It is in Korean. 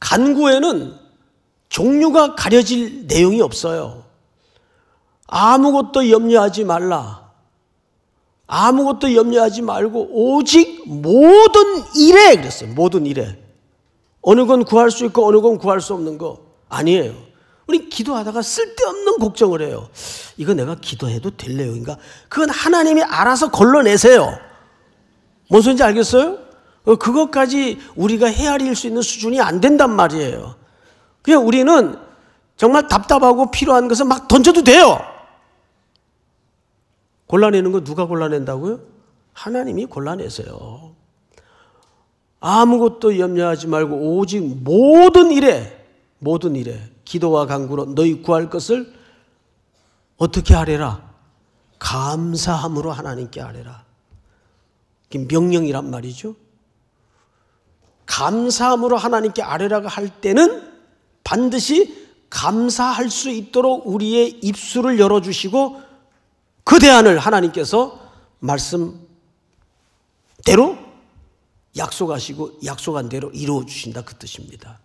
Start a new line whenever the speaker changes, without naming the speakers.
간구에는 종류가 가려질 내용이 없어요. 아무것도 염려하지 말라. 아무것도 염려하지 말고 오직 모든 일에 그랬어요. 모든 일에. 어느 건 구할 수 있고 어느 건 구할 수 없는 거 아니에요. 우리 기도하다가 쓸데없는 걱정을 해요. 이거 내가 기도해도 될 내용인가? 그건 하나님이 알아서 걸러내세요. 뭔소인지 알겠어요? 어, 그것까지 우리가 헤아릴 수 있는 수준이 안 된단 말이에요. 그냥 우리는 정말 답답하고 필요한 것을 막 던져도 돼요. 골라내는 거 누가 골라낸다고요? 하나님이 골라내세요. 아무것도 염려하지 말고 오직 모든 일에 모든 일에 기도와 간구로 너희 구할 것을 어떻게 하래라? 감사함으로 하나님께 하래라. 명령이란 말이죠. 감사함으로 하나님께 아뢰라고 할 때는 반드시 감사할 수 있도록 우리의 입술을 열어주시고 그 대안을 하나님께서 말씀대로 약속하시고 약속한 대로 이루어 주신다 그 뜻입니다.